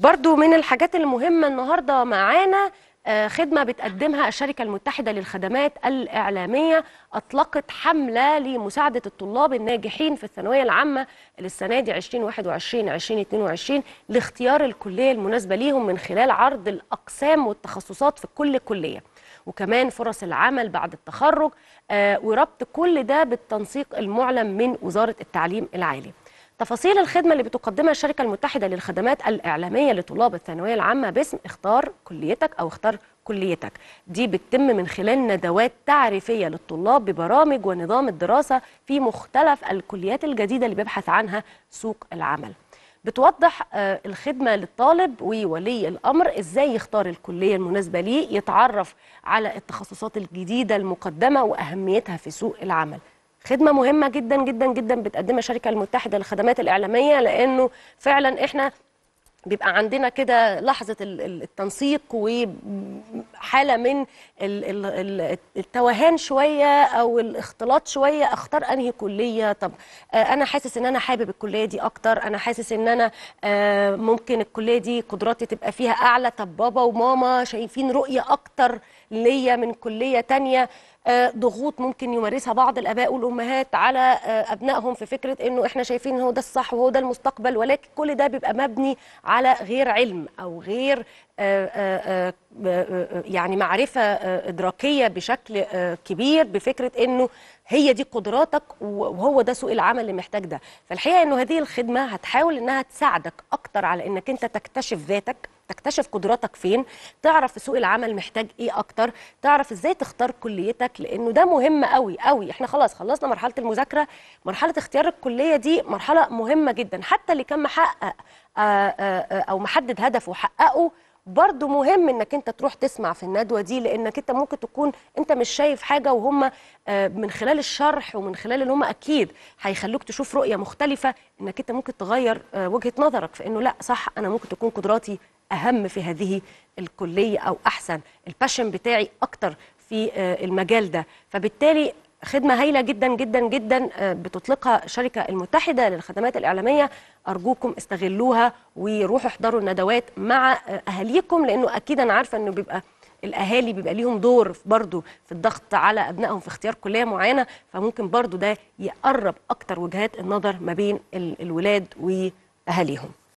برضو من الحاجات المهمة النهاردة معانا آه، خدمة بتقدمها الشركة المتحدة للخدمات الإعلامية أطلقت حملة لمساعدة الطلاب الناجحين في الثانوية العامة للسنة دي 2021-2022 لاختيار الكلية المناسبة ليهم من خلال عرض الأقسام والتخصصات في كل كلية وكمان فرص العمل بعد التخرج آه، وربط كل ده بالتنسيق المعلن من وزارة التعليم العالي تفاصيل الخدمة اللي بتقدمها الشركة المتحدة للخدمات الإعلامية لطلاب الثانوية العامة باسم اختار كليتك أو اختار كليتك دي بتتم من خلال ندوات تعريفية للطلاب ببرامج ونظام الدراسة في مختلف الكليات الجديدة اللي بيبحث عنها سوق العمل بتوضح آه، الخدمة للطالب وولي الأمر إزاي يختار الكلية المناسبة ليه يتعرف على التخصصات الجديدة المقدمة وأهميتها في سوق العمل خدمه مهمه جدا جدا جدا بتقدمها الشركه المتحده للخدمات الاعلاميه لانه فعلا احنا بيبقى عندنا كده لحظه التنسيق وحاله من التوهان شويه او الاختلاط شويه اختار انهي كليه طب آه، انا حاسس ان انا حابب الكليه دي اكتر انا حاسس ان انا آه، ممكن الكليه دي قدراتي تبقى فيها اعلى طب بابا وماما شايفين رؤيه اكتر ليا من كليه تانية آه، ضغوط ممكن يمارسها بعض الاباء والامهات على آه، ابنائهم في فكره انه احنا شايفين ان هو ده الصح وهو ده المستقبل ولكن كل ده بيبقى مبني على غير علم او غير آه، يعني معرفه ادراكيه بشكل كبير بفكره انه هي دي قدراتك وهو ده سوق العمل اللي محتاج ده فالحقيقه انه هذه الخدمه هتحاول انها تساعدك اكتر على انك انت تكتشف ذاتك تكتشف قدراتك فين تعرف سوق العمل محتاج ايه اكتر تعرف ازاي تختار كليتك لانه ده مهم قوي قوي احنا خلاص خلصنا مرحله المذاكره مرحله اختيار الكليه دي مرحله مهمه جدا حتى اللي كان محقق آه، آه، آه، او محدد هدفه وحققه برضه مهم انك انت تروح تسمع في الندوه دي لانك انت ممكن تكون انت مش شايف حاجه وهم من خلال الشرح ومن خلال اللي هم اكيد هيخلوك تشوف رؤيه مختلفه انك انت ممكن تغير وجهه نظرك في انه لا صح انا ممكن تكون قدراتي اهم في هذه الكليه او احسن الباشن بتاعي اكتر في آه، المجال ده فبالتالي خدمه هايله جدا جدا جدا آه، بتطلقها الشركه المتحده للخدمات الاعلاميه ارجوكم استغلوها وروحوا احضروا الندوات مع آه، اهاليكم لانه اكيد انا عارفه انه بيبقى الاهالي بيبقى ليهم دور برضو في الضغط على ابنائهم في اختيار كليه معينه فممكن برضو ده يقرب اكتر وجهات النظر ما بين الولاد واهاليهم